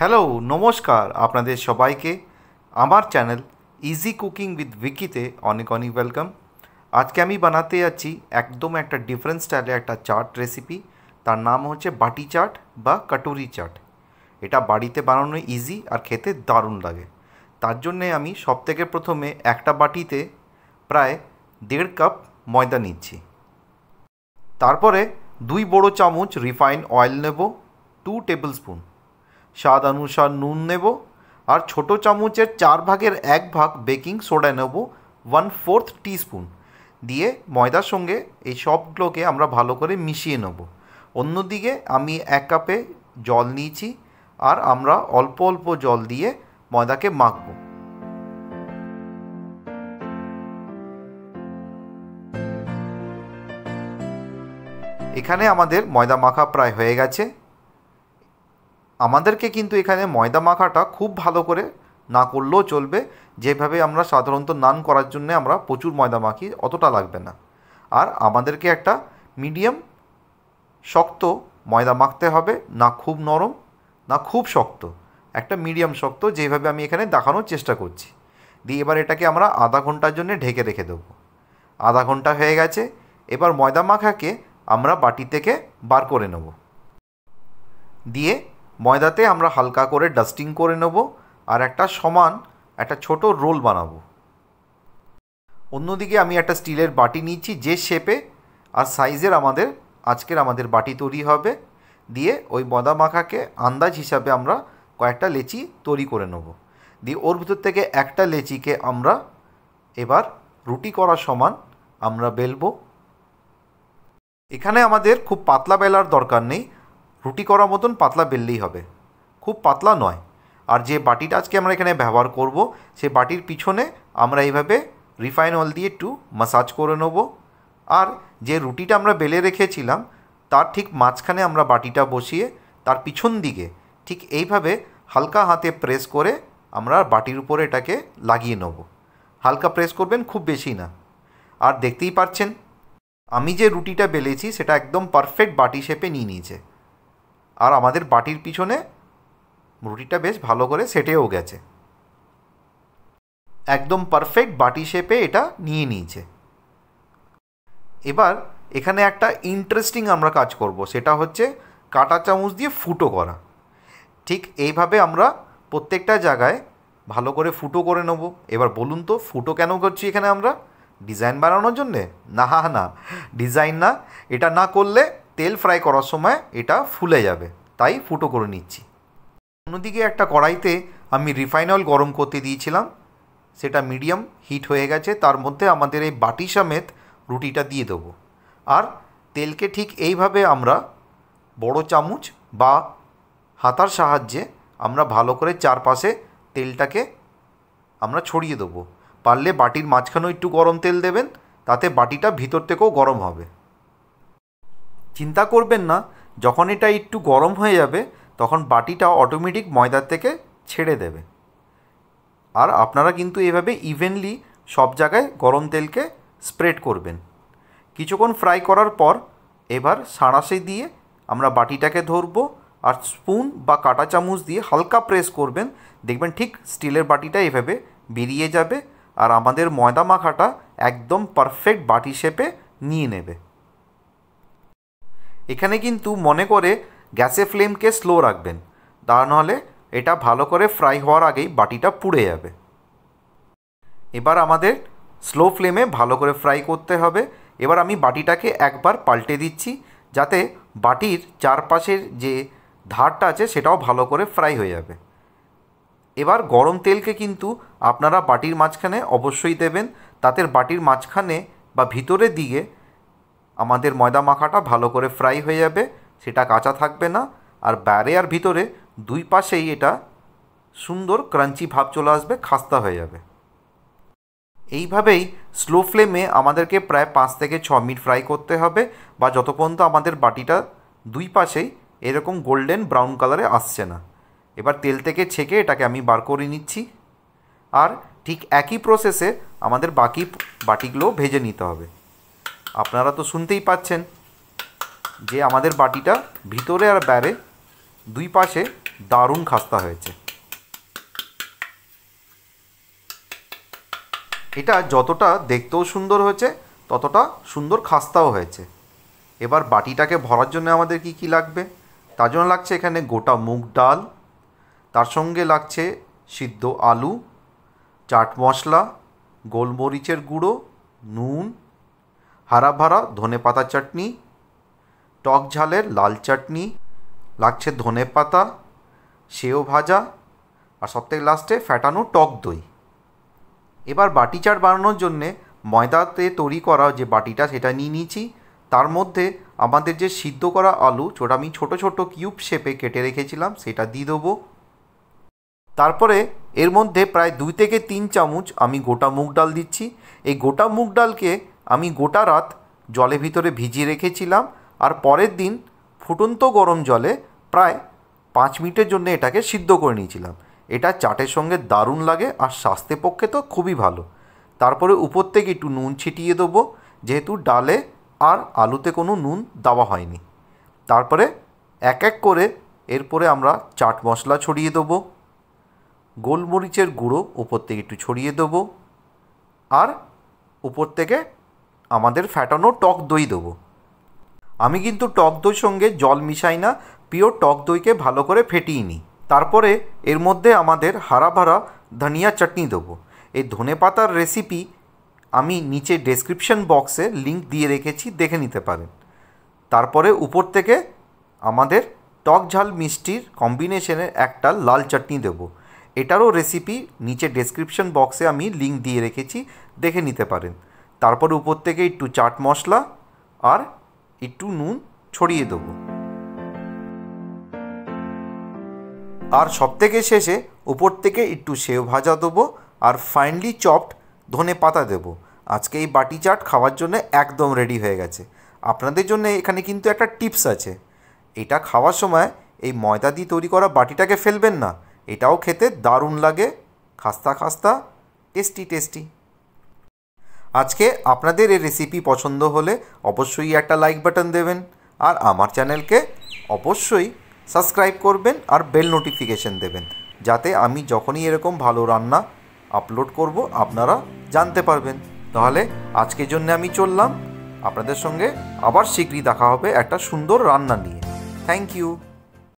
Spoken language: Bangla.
হ্যালো নমস্কার আপনাদের সবাইকে আমার চ্যানেল ইজি কুকিং উইথ ভিকিতে অনেক অনেক ওয়েলকাম আজকে আমি বানাতে যাচ্ছি একদম একটা ডিফারেন্ট স্টাইলে একটা চাট রেসিপি তার নাম হচ্ছে বাটি চাট বা কাটুরি চাট এটা বাড়িতে বানানো ইজি আর খেতে দারুণ লাগে তার জন্যে আমি সবথেকে প্রথমে একটা বাটিতে প্রায় দেড় কাপ ময়দা নিচ্ছি তারপরে দুই বড় চামচ রিফাইন অয়েল নেব টু টেবিল স্পুন স্বাদ অনুসার নুন নেব আর ছোট চামচের চার ভাগের এক ভাগ বেকিং সোডা নেব ওয়ান ফোর্থ টিস্পুন দিয়ে ময়দার সঙ্গে এই সবগুলোকে আমরা ভালো করে মিশিয়ে নেব অন্যদিকে আমি এক কাপে জল নিয়েছি আর আমরা অল্প অল্প জল দিয়ে ময়দাকে মাখবো এখানে আমাদের ময়দা মাখা প্রায় হয়ে গেছে আমাদেরকে কিন্তু এখানে ময়দা মাখাটা খুব ভালো করে না করলেও চলবে যেভাবে আমরা সাধারণত নান করার জন্য আমরা প্রচুর ময়দা মাখি অতটা লাগবে না আর আমাদেরকে একটা মিডিয়াম শক্ত ময়দা মাখতে হবে না খুব নরম না খুব শক্ত একটা মিডিয়াম শক্ত যেভাবে আমি এখানে দেখানোর চেষ্টা করছি দিয়ে এবার এটাকে আমরা আধা ঘন্টার জন্য ঢেকে রেখে দেবো আধা ঘন্টা হয়ে গেছে এবার ময়দা মাখাকে আমরা বাটি থেকে বার করে নেব দিয়ে ময়দাতে আমরা হালকা করে ডাস্টিং করে নেব আর একটা সমান একটা ছোট রোল বানাবো অন্যদিকে আমি একটা স্টিলের বাটি নিচ্ছি যে শেপে আর সাইজের আমাদের আজকের আমাদের বাটি তৈরি হবে দিয়ে ওই বদা মাখাকে আন্দাজ হিসাবে আমরা কয়েকটা লেচি তৈরি করে নেব দিয়ে ওর ভিতর থেকে একটা লেচিকে আমরা এবার রুটি করা সমান আমরা বেলবো এখানে আমাদের খুব পাতলা বেলার দরকার নেই রুটি করার মতন পাতলা বেললেই হবে খুব পাতলা নয় আর যে বাটিটা আজকে আমরা এখানে ব্যবহার করব সেই বাটির পিছনে আমরা এইভাবে রিফাইন অয়েল দিয়ে একটু মাসাজ করে নেব আর যে রুটিটা আমরা বেলে রেখেছিলাম তার ঠিক মাঝখানে আমরা বাটিটা বসিয়ে তার পিছন দিকে ঠিক এইভাবে হালকা হাতে প্রেস করে আমরা বাটির উপরে এটাকে লাগিয়ে নেব হালকা প্রেস করবেন খুব বেশি না আর দেখতেই পাচ্ছেন আমি যে রুটিটা বেলেছি সেটা একদম পারফেক্ট বাটি শেপে নিয়ে নিয়েছে আর আমাদের বাটির পিছনে রুটিটা বেশ ভালো করে সেটেও গেছে একদম পারফেক্ট বাটি শেপে এটা নিয়ে নিয়েছে এবার এখানে একটা ইন্টারেস্টিং আমরা কাজ করব সেটা হচ্ছে কাটা চামচ দিয়ে ফুটো করা ঠিক এইভাবে আমরা প্রত্যেকটা জায়গায় ভালো করে ফুটো করে নেব এবার বলুন তো ফুটো কেন করছি এখানে আমরা ডিজাইন বানানোর জন্যে না না ডিজাইন না এটা না করলে তেল ফ্রাই করার সময় এটা ফুলে যাবে তাই ফুটো করে নিচ্ছি অন্যদিকে একটা কড়াইতে আমি রিফাইন অয়েল গরম করতে দিয়েছিলাম সেটা মিডিয়াম হিট হয়ে গেছে তার মধ্যে আমাদের এই বাটি সমেত রুটিটা দিয়ে দেবো আর তেলকে ঠিক এইভাবে আমরা বড় চামচ বা হাতার সাহায্যে আমরা ভালো করে চারপাশে তেলটাকে আমরা ছড়িয়ে দেবো পারলে বাটির মাঝখানেও একটু গরম তেল দেবেন তাতে বাটিটা ভিতর থেকেও গরম হবে চিন্তা করবেন না যখন এটা একটু গরম হয়ে যাবে তখন বাটিটা অটোমেটিক ময়দার থেকে ছেড়ে দেবে আর আপনারা কিন্তু এভাবে ইভেনলি সব জায়গায় গরম তেলকে স্প্রেড করবেন কিছুক্ষণ ফ্রাই করার পর এবার সাঁড়াশে দিয়ে আমরা বাটিটাকে ধরবো আর স্পুন বা কাটা চামচ দিয়ে হালকা প্রেস করবেন দেখবেন ঠিক স্টিলের বাটিটা এভাবে বেরিয়ে যাবে আর আমাদের ময়দা মাখাটা একদম পারফেক্ট বাটি শেপে নিয়ে নেবে এখানে কিন্তু মনে করে গ্যাসে ফ্লেমকে স্লো রাখবেন তা নাহলে এটা ভালো করে ফ্রাই হওয়ার আগেই বাটিটা পুড়ে যাবে এবার আমাদের স্লো ফ্লেমে ভালো করে ফ্রাই করতে হবে এবার আমি বাটিটাকে একবার পাল্টে দিচ্ছি যাতে বাটির চারপাশের যে ধারটা আছে সেটাও ভালো করে ফ্রাই হয়ে যাবে এবার গরম তেলকে কিন্তু আপনারা বাটির মাঝখানে অবশ্যই দেবেন তাতে বাটির মাঝখানে বা ভিতরের দিকে আমাদের ময়দা মাখাটা ভালো করে ফ্রাই হয়ে যাবে সেটা কাঁচা থাকবে না আর বাইরে আর ভিতরে দুই পাশেই এটা সুন্দর ক্রাঞ্চি ভাব চলে আসবে খাস্তা হয়ে যাবে এইভাবেই স্লো ফ্লেমে আমাদেরকে প্রায় পাঁচ থেকে ছ মিনিট ফ্রাই করতে হবে বা যত পর্যন্ত আমাদের বাটিটা দুই পাশেই এরকম গোল্ডেন ব্রাউন কালারে আসছে না এবার তেল থেকে ছেঁকে এটাকে আমি বার করে নিচ্ছি আর ঠিক একই প্রসেসে আমাদের বাকি বাটিগুলো ভেজে নিতে হবে আপনারা তো শুনতেই পাচ্ছেন যে আমাদের বাটিটা ভিতরে আর ব্যারে দুই পাশে দারুণ খাস্তা হয়েছে এটা যতটা দেখতেও সুন্দর হয়েছে ততটা সুন্দর খাস্তাও হয়েছে এবার বাটিটাকে ভরার জন্য আমাদের কি কি লাগবে তার জন্য লাগছে এখানে গোটা মুগ ডাল তার সঙ্গে লাগছে সিদ্ধ আলু চাট মশলা গোলমরিচের গুঁড়ো নুন হারাভারা ধনে পাতা চাটনি টক ঝালের লাল চাটনি লাগছে ধনে পাতা সেও ভাজা আর সবথেকে লাস্টে ফ্যাটানো টক দই এবার বাটি চাট বানানোর জন্যে ময়দাতে তৈরি করা যে বাটিটা সেটা নিয়ে নিয়েছি তার মধ্যে আমাদের যে সিদ্ধ করা আলু যেটা আমি ছোট ছোট কিউব শেপে কেটে রেখেছিলাম সেটা দিয়ে দেবো তারপরে এর মধ্যে প্রায় দুই থেকে তিন চামচ আমি গোটা মুগ ডাল দিচ্ছি এই গোটা মুগ ডালকে আমি গোটা রাত জলে ভিতরে ভিজিয়ে রেখেছিলাম আর পরের দিন ফুটন্ত গরম জলে প্রায় পাঁচ মিনিটের জন্য এটাকে সিদ্ধ করে নিয়েছিলাম এটা চাটের সঙ্গে দারুণ লাগে আর স্বাস্থ্যের পক্ষে তো খুবই ভালো তারপরে উপর থেকে একটু নুন ছিটিয়ে দেবো যেহেতু ডালে আর আলুতে কোনো নুন দেওয়া হয়নি তারপরে এক এক করে এরপরে আমরা চাট মশলা ছড়িয়ে দেবো গোলমরিচের গুঁড়ো উপর থেকে একটু ছড়িয়ে দেবো আর উপর থেকে আমাদের ফ্যাটানো টক দই দেবো আমি কিন্তু টক দই সঙ্গে জল মিশাই না পিওর টক দইকে ভালো করে ফেটিয়ে নিই তারপরে এর মধ্যে আমাদের হারা ভারা ধনিয়া চাটনি দেবো এই ধনে পাতার রেসিপি আমি নিচে ডেসক্রিপশন বক্সে লিঙ্ক দিয়ে রেখেছি দেখে নিতে পারেন তারপরে উপর থেকে আমাদের টক ঝাল মিষ্টির কম্বিনেশনের একটা লাল চাটনি দেব এটারও রেসিপি নিচে ডেসক্রিপশন বক্সে আমি লিঙ্ক দিয়ে রেখেছি দেখে নিতে পারেন তারপর উপর থেকে একটু চাট মশলা আর একটু নুন ছড়িয়ে দেবো আর সব থেকে শেষে উপর থেকে একটু সেও ভাজা দেবো আর ফাইনলি চপড ধনে পাতা দেবো আজকে এই বাটি চাট খাওয়ার জন্য একদম রেডি হয়ে গেছে আপনাদের জন্য এখানে কিন্তু একটা টিপস আছে এটা খাওয়ার সময় এই ময়দা দিয়ে তৈরি করা বাটিটাকে ফেলবেন না এটাও খেতে দারুণ লাগে খাস্তা খাস্তা টেস্টি টেস্টি আজকে আপনাদের এই রেসিপি পছন্দ হলে অবশ্যই একটা লাইক বাটন দেবেন আর আমার চ্যানেলকে অবশ্যই সাবস্ক্রাইব করবেন আর বেল নোটিফিকেশন দেবেন যাতে আমি যখনই এরকম ভালো রান্না আপলোড করব আপনারা জানতে পারবেন তাহলে আজকের জন্য আমি চললাম আপনাদের সঙ্গে আবার শীঘ্রই দেখা হবে একটা সুন্দর রান্না নিয়ে থ্যাংক ইউ